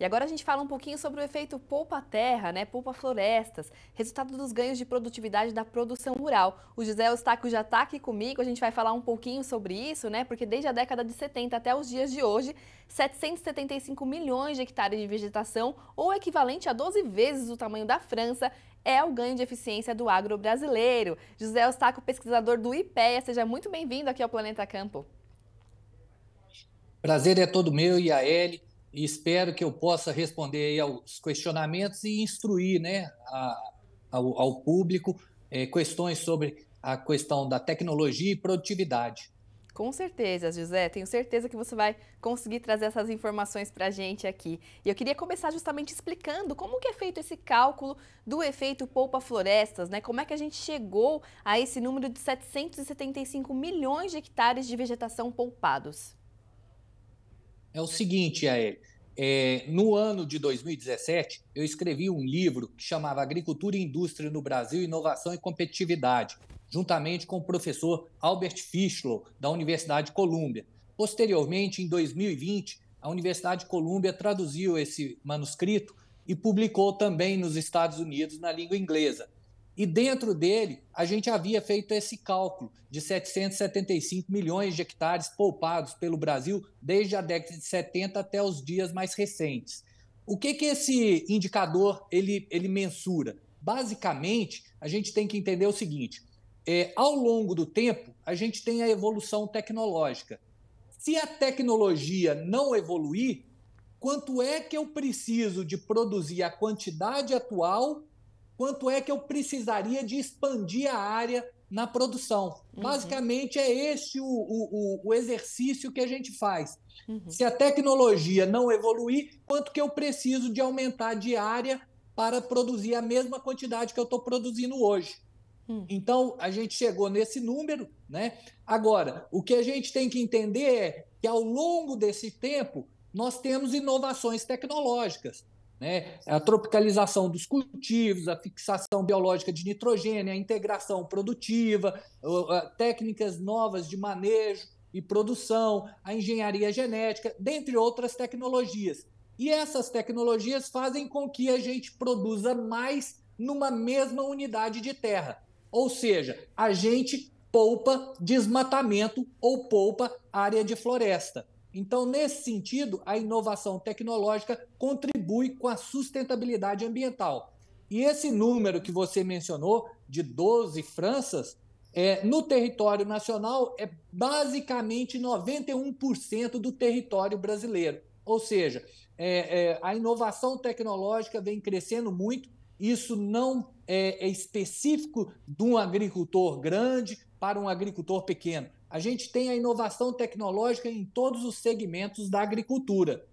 E agora a gente fala um pouquinho sobre o efeito poupa terra, né? Poupa florestas, resultado dos ganhos de produtividade da produção rural. O José Eustáquio já está aqui comigo, a gente vai falar um pouquinho sobre isso, né? Porque desde a década de 70 até os dias de hoje, 775 milhões de hectares de vegetação, ou equivalente a 12 vezes o tamanho da França, é o ganho de eficiência do agro brasileiro. José Eustáquio, pesquisador do IPEA, seja muito bem-vindo aqui ao Planeta Campo. Prazer é todo meu, e a Eli e espero que eu possa responder aos questionamentos e instruir né, a, ao, ao, público é, questões sobre a questão da tecnologia e produtividade. Com certeza, José. Tenho certeza que você vai conseguir trazer essas informações para a gente aqui. E eu queria começar justamente explicando como que é feito esse cálculo do efeito poupa florestas, né? Como é que a gente chegou a esse número de 775 milhões de hectares de vegetação poupados? é o seguinte, Yael. É, no ano de 2017, eu escrevi um livro que chamava Agricultura e Indústria no Brasil, Inovação e Competitividade, juntamente com o professor Albert Fischlow, da Universidade de Colômbia. Posteriormente, em 2020, a Universidade de Colômbia traduziu esse manuscrito e publicou também nos Estados Unidos na língua inglesa. E dentro dele, a gente havia feito esse cálculo de 775 milhões de hectares poupados pelo Brasil desde a década de 70 até os dias mais recentes. O que, que esse indicador ele, ele mensura? Basicamente, a gente tem que entender o seguinte: é, ao longo do tempo, a gente tem a evolução tecnológica. Se a tecnologia não evoluir, quanto é que eu preciso de produzir a quantidade atual quanto é que eu precisaria de expandir a área na produção. Uhum. Basicamente, é esse o, o, o, exercício que a gente faz. Uhum. Se a tecnologia não evoluir, quanto que eu preciso de aumentar de área para produzir a mesma quantidade que eu estou produzindo hoje? Uhum. Então, a gente chegou nesse número, né? Agora, o que a gente tem que entender é que ao longo desse tempo, nós temos inovações tecnológicas. Né? A tropicalização dos cultivos, a fixação biológica de nitrogênio, a integração produtiva, técnicas novas de manejo e produção, a engenharia genética, dentre outras tecnologias. E essas tecnologias fazem com que a gente produza mais numa mesma unidade de terra. Ou seja, a gente poupa desmatamento ou poupa área de floresta. Então, nesse sentido, a inovação tecnológica contribui com a sustentabilidade ambiental. E esse número que você mencionou, de 12 Franças, é, no território nacional é basicamente 91% do território brasileiro. Ou seja, é, é, a inovação tecnológica vem crescendo muito, isso não é, é específico de um agricultor grande para um agricultor pequeno a gente tem a inovação tecnológica em todos os segmentos da agricultura.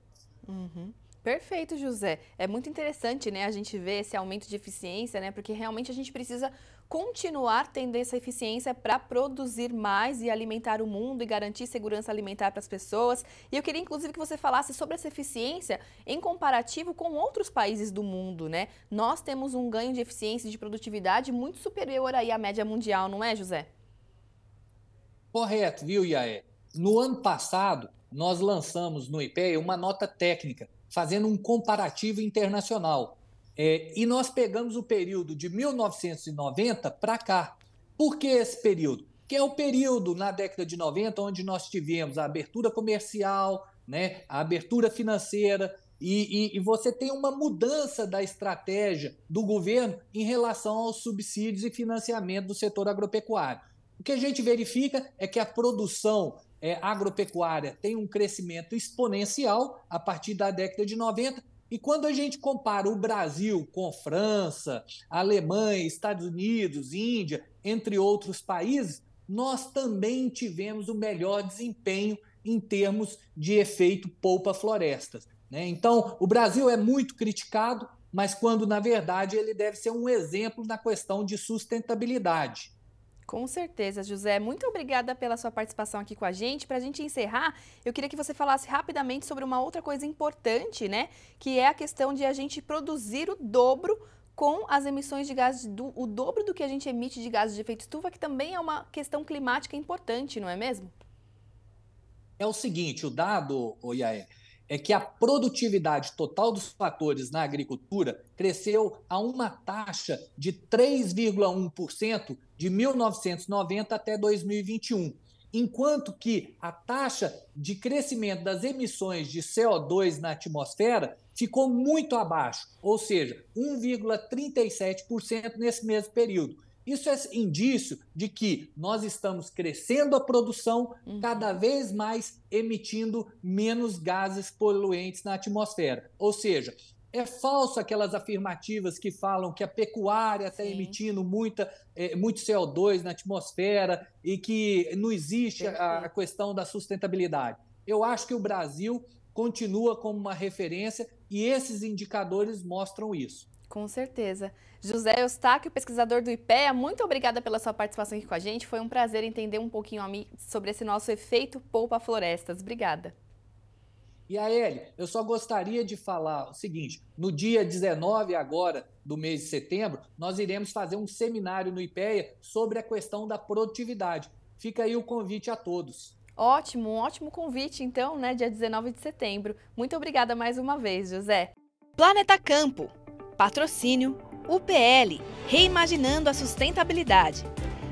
Uhum. Perfeito, José. É muito interessante, né, a gente ver esse aumento de eficiência, né, porque realmente a gente precisa continuar tendo essa eficiência para produzir mais e alimentar o mundo e garantir segurança alimentar para as pessoas. E eu queria inclusive que você falasse sobre essa eficiência em comparativo com outros países do mundo, né? Nós temos um ganho de eficiência e de produtividade muito superior aí à média mundial, não é, José? Correto, viu, Iaé? No ano passado, nós lançamos no IPEA uma nota técnica, fazendo um comparativo internacional. É, e nós pegamos o período de 1990 para cá. Por que esse período? Que é o período na década de 90 onde nós tivemos a abertura comercial, né, a abertura financeira, e, e, e, você tem uma mudança da estratégia do governo em relação aos subsídios e financiamento do setor agropecuário. O que a gente verifica é que a produção é, agropecuária tem um crescimento exponencial a partir da década de 90, e quando a gente compara o Brasil com França, Alemanha, Estados Unidos, Índia, entre outros países, nós também tivemos o melhor desempenho em termos de efeito poupa-florestas. Né? Então, o Brasil é muito criticado, mas quando, na verdade, ele deve ser um exemplo na questão de sustentabilidade. Com certeza, José. Muito obrigada pela sua participação aqui com a gente. Para a gente encerrar, eu queria que você falasse rapidamente sobre uma outra coisa importante, né? Que é a questão de a gente produzir o dobro com as emissões de gases, do, o dobro do que a gente emite de gases de efeito estufa, que também é uma questão climática importante, não é mesmo? É o seguinte, o dado, Oiaé, IAE é que a produtividade total dos fatores na agricultura cresceu a uma taxa de 3,1% de 1990 até 2021, enquanto que a taxa de crescimento das emissões de CO2 na atmosfera ficou muito abaixo, ou seja, 1,37% nesse mesmo período. Isso é indício de que nós estamos crescendo a produção, uhum. cada vez mais emitindo menos gases poluentes na atmosfera. Ou seja, é falso aquelas afirmativas que falam que a pecuária está emitindo muita, é, muito CO2 na atmosfera e que não existe a, a questão da sustentabilidade. Eu acho que o Brasil continua como uma referência e esses indicadores mostram isso. Com certeza. José Eustáquio, pesquisador do IPEA, muito obrigada pela sua participação aqui com a gente. Foi um prazer entender um pouquinho a mim sobre esse nosso efeito poupa florestas. Obrigada. E a ele, eu só gostaria de falar o seguinte: no dia 19 agora do mês de setembro, nós iremos fazer um seminário no IPEA sobre a questão da produtividade. Fica aí o convite a todos. Ótimo, um ótimo convite, então, né? Dia 19 de setembro. Muito obrigada mais uma vez, José. Planeta Campo. Patrocínio UPL, reimaginando a sustentabilidade.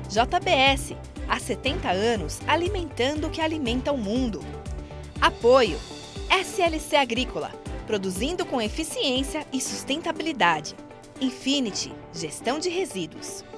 JBS, há 70 anos alimentando o que alimenta o mundo. Apoio. SLC Agrícola, produzindo com eficiência e sustentabilidade. Infinity, gestão de resíduos.